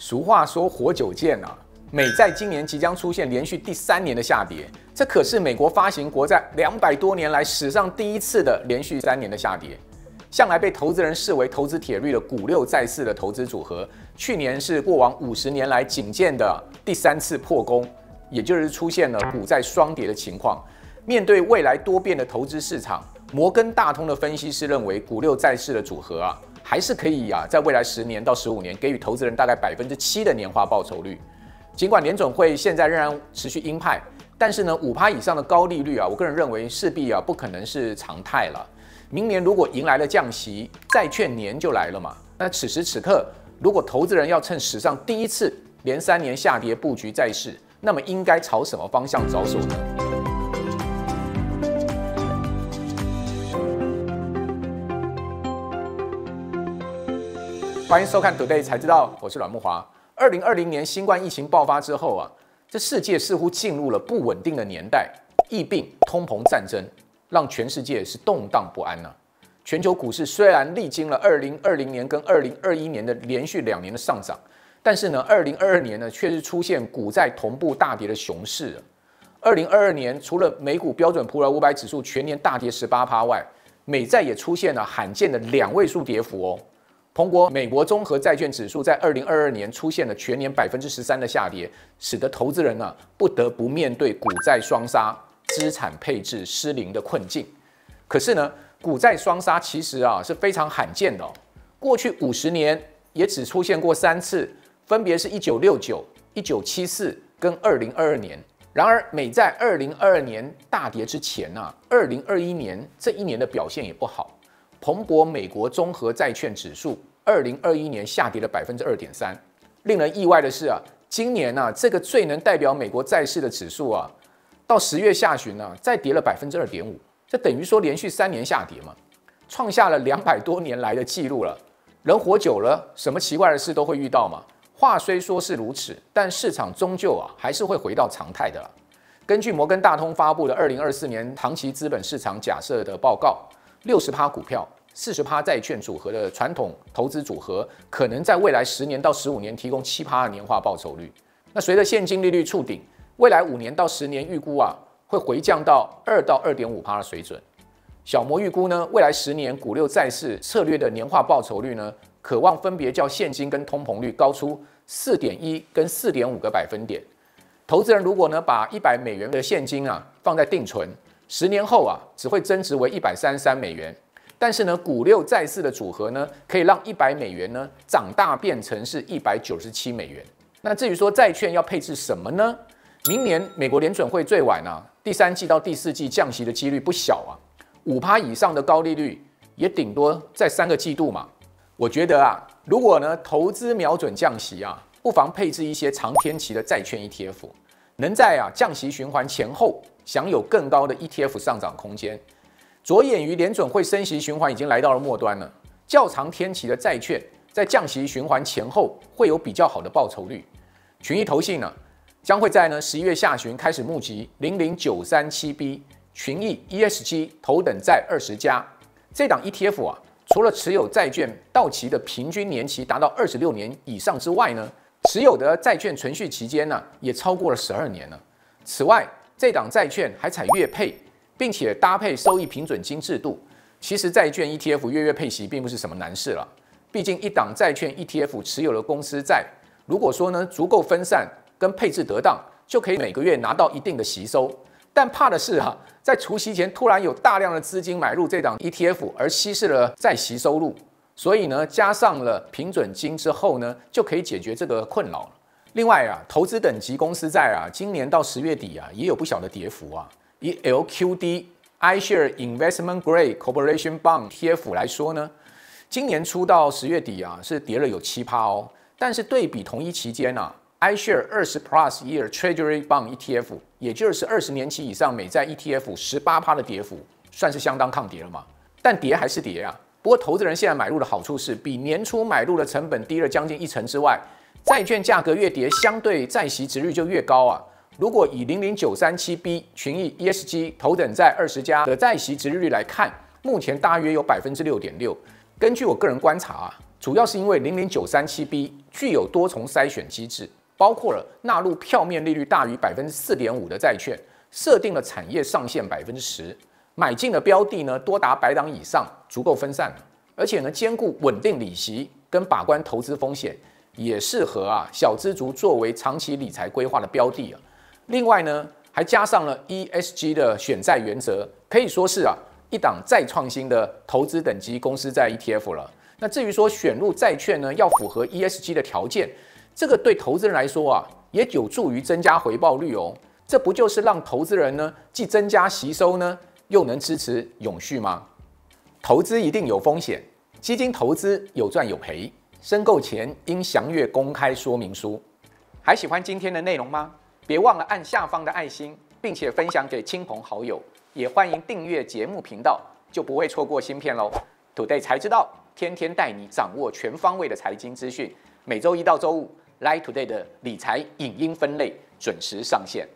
俗话说“活久见”啊，美债今年即将出现连续第三年的下跌，这可是美国发行国债两百多年来史上第一次的连续三年的下跌。向来被投资人视为投资铁律的股六债四的投资组合，去年是过往五十年来仅见的第三次破功，也就是出现了股债双跌的情况。面对未来多变的投资市场，摩根大通的分析师认为，股六债四的组合啊。还是可以啊，在未来十年到十五年给予投资人大概百分之七的年化报酬率。尽管联总会现在仍然持续鹰派，但是呢，五趴以上的高利率啊，我个人认为势必啊不可能是常态了。明年如果迎来了降息，债券年就来了嘛。那此时此刻，如果投资人要趁史上第一次连三年下跌布局在市，那么应该朝什么方向着手呢？欢迎收看《Today 才知道》，我是阮木华。二零二零年新冠疫情爆发之后啊，这世界似乎进入了不稳定的年代，疫病、通膨、战争，让全世界是动荡不安啊。全球股市虽然历经了二零二零年跟二零二一年的连续两年的上涨，但是呢，二零二二年呢，却是出现股债同步大跌的熊市。二零二二年，除了美股标准普尔五百指数全年大跌十八趴外，美债也出现了罕见的两位数跌幅哦。美国综合债券指数在二零二二年出现了全年百分之十三的下跌，使得投资人呢不得不面对股债双杀、资产配置失灵的困境。可是呢，股债双杀其实啊是非常罕见的，过去五十年也只出现过三次，分别是一九六九、一九七四跟二零二二年。然而，美债二零二二年大跌之前呢，二零二一年这一年的表现也不好。彭博美国综合债券指数，二零二一年下跌了百分之二点三。令人意外的是啊，今年呢，这个最能代表美国债市的指数啊，到十月下旬呢，再跌了百分之二点五，这等于说连续三年下跌嘛，创下了两百多年来的记录了。人活久了，什么奇怪的事都会遇到嘛。话虽说是如此，但市场终究啊，还是会回到常态的。根据摩根大通发布的二零二四年长期资本市场假设的报告。六十趴股票、四十趴债券组合的传统投资组合，可能在未来十年到十五年提供七趴的年化报酬率。那随着现金利率触顶，未来五年到十年预估啊会回降到二到二点五趴的水准。小摩预估呢，未来十年股六债四策略的年化报酬率呢，渴望分别较现金跟通膨率高出四点一跟四点五个百分点。投资人如果呢把一百美元的现金啊放在定存。十年后啊，只会增值为一百三十三美元。但是呢，股六债四的组合呢，可以让一百美元呢长大变成是一百九十七美元。那至于说债券要配置什么呢？明年美国联准会最晚啊，第三季到第四季降息的几率不小啊。五趴以上的高利率也顶多在三个季度嘛。我觉得啊，如果呢投资瞄准降息啊，不妨配置一些长天期的债券 ETF。能在啊降息循环前后享有更高的 ETF 上涨空间，着眼于联准会升息循环已经来到了末端了，较长天期的债券在降息循环前后会有比较好的报酬率。群益投信呢将会在呢十一月下旬开始募集零零九三七 B 群益 ESG 头等债二十家这档 ETF 啊，除了持有债券到期的平均年期达到二十六年以上之外呢。持有的债券存续期间呢，也超过了十二年了。此外，这档债券还采月配，并且搭配收益平准金制度。其实，债券 ETF 月月配息并不是什么难事了。毕竟，一档债券 ETF 持有的公司债，如果说呢足够分散跟配置得当，就可以每个月拿到一定的息收。但怕的是哈，在除夕前突然有大量的资金买入这档 ETF，而稀释了再息收入。所以呢，加上了平准金之后呢，就可以解决这个困扰另外啊，投资等级公司债啊，今年到十月底啊，也有不小的跌幅啊。以 LQD iShare Investment Grade Corporation Bond ETF 来说呢，今年初到十月底啊，是跌了有七趴哦。但是对比同一期间呢，iShare 20 Plus Year Treasury Bond ETF，也就是二十年期以上美债 ETF，十八趴的跌幅，算是相当抗跌了嘛。但跌还是跌啊。不过，投资人现在买入的好处是，比年初买入的成本低了将近一成之外，债券价格越跌，相对债息值率就越高啊。如果以零零九三七 B 群益 ESG 头等债二十家的债息值率来看，目前大约有百分之六点六。根据我个人观察啊，主要是因为零零九三七 B 具有多重筛选机制，包括了纳入票面利率大于百分之四点五的债券，设定了产业上限百分之十。买进的标的呢，多达百档以上，足够分散，而且呢，兼顾稳定利息跟把关投资风险，也适合啊小资族作为长期理财规划的标的啊。另外呢，还加上了 ESG 的选债原则，可以说是啊一档再创新的投资等级公司，在 ETF 了。那至于说选入债券呢，要符合 ESG 的条件，这个对投资人来说啊，也有助于增加回报率哦。这不就是让投资人呢，既增加吸收呢？又能支持永续吗？投资一定有风险，基金投资有赚有赔。申购前应详阅公开说明书。还喜欢今天的内容吗？别忘了按下方的爱心，并且分享给亲朋好友。也欢迎订阅节目频道，就不会错过芯片喽。Today 财知道，天天带你掌握全方位的财经资讯。每周一到周五，l i e Today 的理财影音分类准时上线。